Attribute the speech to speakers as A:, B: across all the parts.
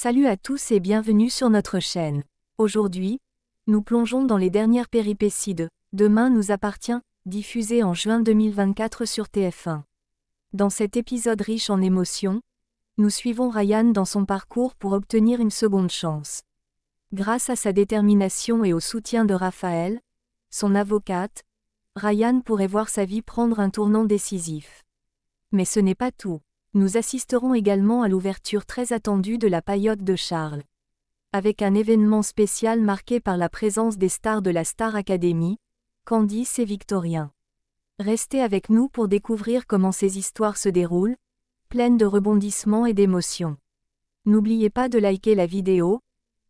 A: Salut à tous et bienvenue sur notre chaîne. Aujourd'hui, nous plongeons dans les dernières péripéties de Demain nous appartient, diffusé en juin 2024 sur TF1. Dans cet épisode riche en émotions, nous suivons Ryan dans son parcours pour obtenir une seconde chance. Grâce à sa détermination et au soutien de Raphaël, son avocate, Ryan pourrait voir sa vie prendre un tournant décisif. Mais ce n'est pas tout. Nous assisterons également à l'ouverture très attendue de la paillote de Charles. Avec un événement spécial marqué par la présence des stars de la Star Academy, Candice et Victorien. Restez avec nous pour découvrir comment ces histoires se déroulent, pleines de rebondissements et d'émotions. N'oubliez pas de liker la vidéo,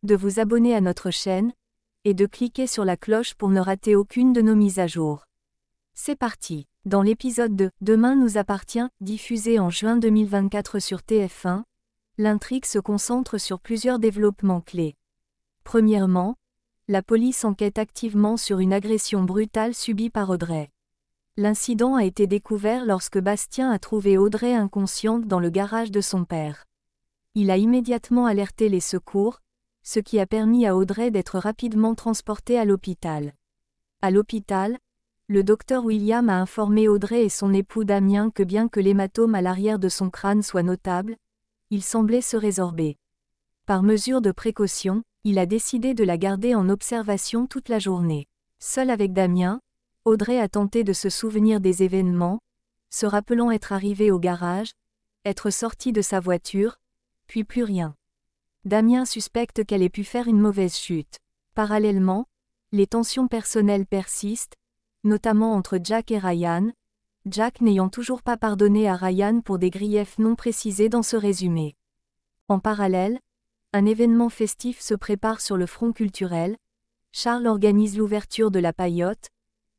A: de vous abonner à notre chaîne, et de cliquer sur la cloche pour ne rater aucune de nos mises à jour. C'est parti dans l'épisode de Demain nous appartient, diffusé en juin 2024 sur TF1, l'intrigue se concentre sur plusieurs développements clés. Premièrement, la police enquête activement sur une agression brutale subie par Audrey. L'incident a été découvert lorsque Bastien a trouvé Audrey inconsciente dans le garage de son père. Il a immédiatement alerté les secours, ce qui a permis à Audrey d'être rapidement transportée à l'hôpital. À l'hôpital, le docteur William a informé Audrey et son époux Damien que bien que l'hématome à l'arrière de son crâne soit notable, il semblait se résorber. Par mesure de précaution, il a décidé de la garder en observation toute la journée. Seul avec Damien, Audrey a tenté de se souvenir des événements, se rappelant être arrivé au garage, être sorti de sa voiture, puis plus rien. Damien suspecte qu'elle ait pu faire une mauvaise chute. Parallèlement, les tensions personnelles persistent, notamment entre Jack et Ryan, Jack n'ayant toujours pas pardonné à Ryan pour des griefs non précisés dans ce résumé. En parallèle, un événement festif se prépare sur le front culturel, Charles organise l'ouverture de la paillote,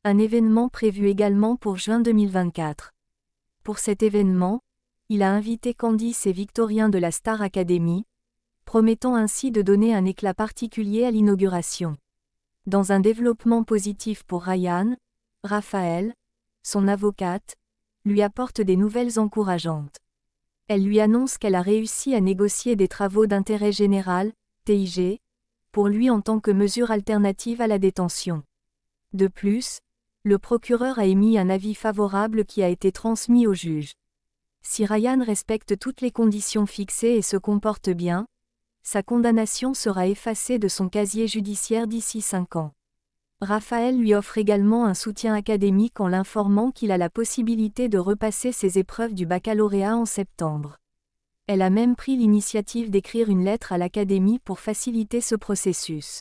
A: un événement prévu également pour juin 2024. Pour cet événement, il a invité Candice et Victorien de la Star Academy, promettant ainsi de donner un éclat particulier à l'inauguration. Dans un développement positif pour Ryan, Raphaël, son avocate, lui apporte des nouvelles encourageantes. Elle lui annonce qu'elle a réussi à négocier des travaux d'intérêt général, TIG, pour lui en tant que mesure alternative à la détention. De plus, le procureur a émis un avis favorable qui a été transmis au juge. Si Ryan respecte toutes les conditions fixées et se comporte bien, sa condamnation sera effacée de son casier judiciaire d'ici 5 ans. Raphaël lui offre également un soutien académique en l'informant qu'il a la possibilité de repasser ses épreuves du baccalauréat en septembre. Elle a même pris l'initiative d'écrire une lettre à l'Académie pour faciliter ce processus.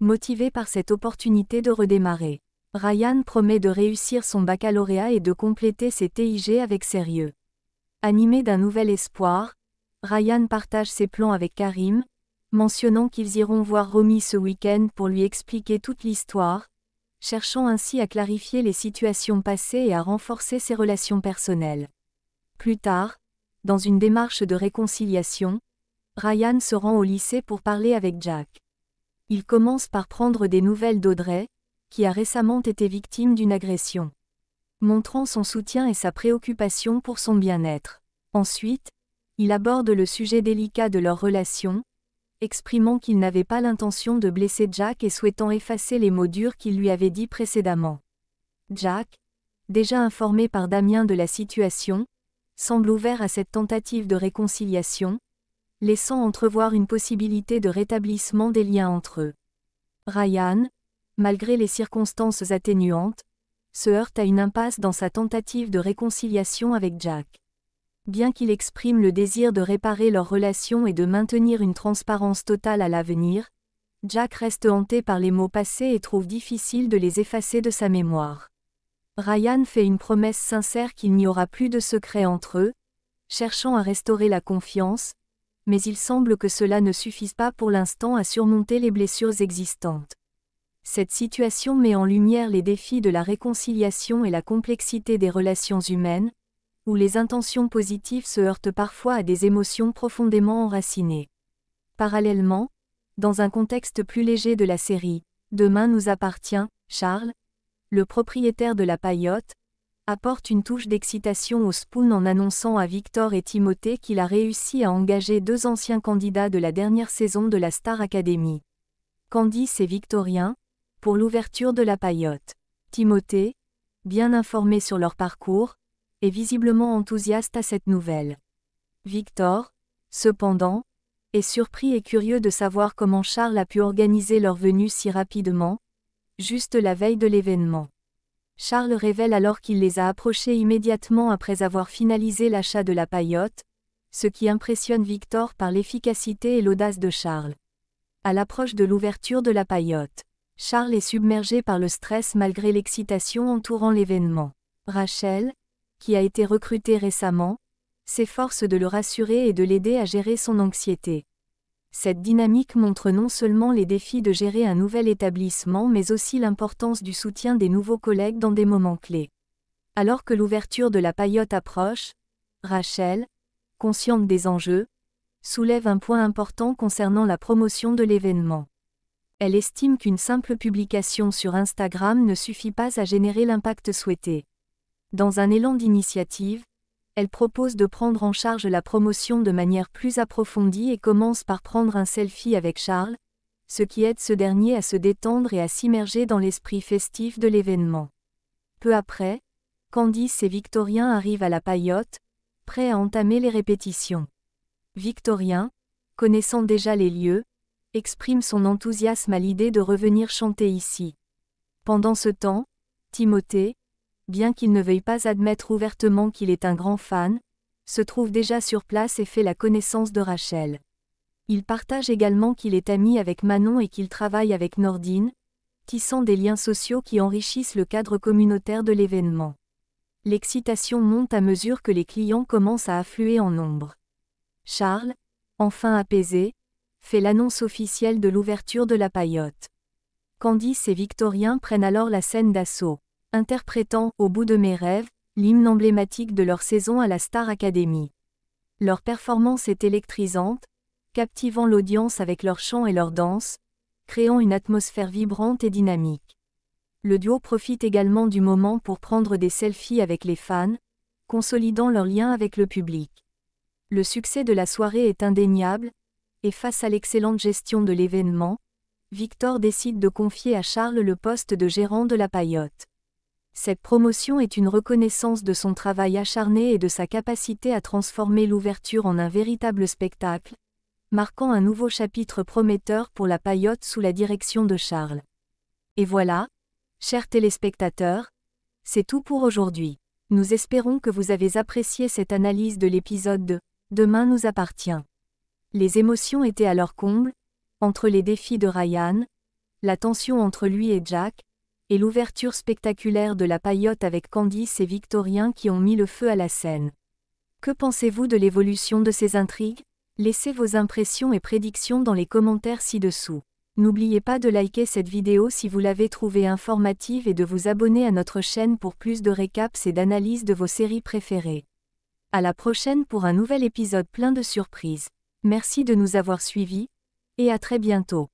A: Motivé par cette opportunité de redémarrer, Ryan promet de réussir son baccalauréat et de compléter ses TIG avec sérieux. Animé d'un nouvel espoir, Ryan partage ses plans avec Karim, mentionnant qu'ils iront voir Romy ce week-end pour lui expliquer toute l'histoire, cherchant ainsi à clarifier les situations passées et à renforcer ses relations personnelles. Plus tard, dans une démarche de réconciliation, Ryan se rend au lycée pour parler avec Jack. Il commence par prendre des nouvelles d'Audrey, qui a récemment été victime d'une agression. Montrant son soutien et sa préoccupation pour son bien-être. Ensuite, il aborde le sujet délicat de leur relation, exprimant qu'il n'avait pas l'intention de blesser Jack et souhaitant effacer les mots durs qu'il lui avait dit précédemment. Jack, déjà informé par Damien de la situation, semble ouvert à cette tentative de réconciliation, laissant entrevoir une possibilité de rétablissement des liens entre eux. Ryan, malgré les circonstances atténuantes, se heurte à une impasse dans sa tentative de réconciliation avec Jack bien qu'il exprime le désir de réparer leur relation et de maintenir une transparence totale à l'avenir, Jack reste hanté par les mots passés et trouve difficile de les effacer de sa mémoire. Ryan fait une promesse sincère qu'il n'y aura plus de secret entre eux, cherchant à restaurer la confiance, mais il semble que cela ne suffise pas pour l'instant à surmonter les blessures existantes. Cette situation met en lumière les défis de la réconciliation et la complexité des relations humaines, où les intentions positives se heurtent parfois à des émotions profondément enracinées. Parallèlement, dans un contexte plus léger de la série, Demain nous appartient, Charles, le propriétaire de la paillote, apporte une touche d'excitation au Spoon en annonçant à Victor et Timothée qu'il a réussi à engager deux anciens candidats de la dernière saison de la Star Academy. Candice et Victorien, pour l'ouverture de la paillote. Timothée, bien informé sur leur parcours, visiblement enthousiaste à cette nouvelle. Victor, cependant, est surpris et curieux de savoir comment Charles a pu organiser leur venue si rapidement, juste la veille de l'événement. Charles révèle alors qu'il les a approchés immédiatement après avoir finalisé l'achat de la paillote, ce qui impressionne Victor par l'efficacité et l'audace de Charles. À l'approche de l'ouverture de la paillote, Charles est submergé par le stress malgré l'excitation entourant l'événement. Rachel, qui a été recruté récemment, s'efforce de le rassurer et de l'aider à gérer son anxiété. Cette dynamique montre non seulement les défis de gérer un nouvel établissement mais aussi l'importance du soutien des nouveaux collègues dans des moments clés. Alors que l'ouverture de la paillote approche, Rachel, consciente des enjeux, soulève un point important concernant la promotion de l'événement. Elle estime qu'une simple publication sur Instagram ne suffit pas à générer l'impact souhaité. Dans un élan d'initiative, elle propose de prendre en charge la promotion de manière plus approfondie et commence par prendre un selfie avec Charles, ce qui aide ce dernier à se détendre et à s'immerger dans l'esprit festif de l'événement. Peu après, Candice et Victorien arrivent à la paillote, prêts à entamer les répétitions. Victorien, connaissant déjà les lieux, exprime son enthousiasme à l'idée de revenir chanter ici. Pendant ce temps, Timothée, bien qu'il ne veuille pas admettre ouvertement qu'il est un grand fan, se trouve déjà sur place et fait la connaissance de Rachel. Il partage également qu'il est ami avec Manon et qu'il travaille avec Nordine, tissant des liens sociaux qui enrichissent le cadre communautaire de l'événement. L'excitation monte à mesure que les clients commencent à affluer en nombre. Charles, enfin apaisé, fait l'annonce officielle de l'ouverture de la paillote. Candice et Victorien prennent alors la scène d'assaut interprétant, au bout de mes rêves, l'hymne emblématique de leur saison à la Star Academy. Leur performance est électrisante, captivant l'audience avec leurs chants et leur danse, créant une atmosphère vibrante et dynamique. Le duo profite également du moment pour prendre des selfies avec les fans, consolidant leur lien avec le public. Le succès de la soirée est indéniable, et face à l'excellente gestion de l'événement, Victor décide de confier à Charles le poste de gérant de la paillote. Cette promotion est une reconnaissance de son travail acharné et de sa capacité à transformer l'ouverture en un véritable spectacle, marquant un nouveau chapitre prometteur pour la paillotte sous la direction de Charles. Et voilà, chers téléspectateurs, c'est tout pour aujourd'hui. Nous espérons que vous avez apprécié cette analyse de l'épisode de Demain nous appartient. Les émotions étaient à leur comble, entre les défis de Ryan, la tension entre lui et Jack, et l'ouverture spectaculaire de la paillote avec Candice et Victorien qui ont mis le feu à la scène. Que pensez-vous de l'évolution de ces intrigues Laissez vos impressions et prédictions dans les commentaires ci-dessous. N'oubliez pas de liker cette vidéo si vous l'avez trouvée informative et de vous abonner à notre chaîne pour plus de récaps et d'analyses de vos séries préférées. À la prochaine pour un nouvel épisode plein de surprises. Merci de nous avoir suivis, et à très bientôt.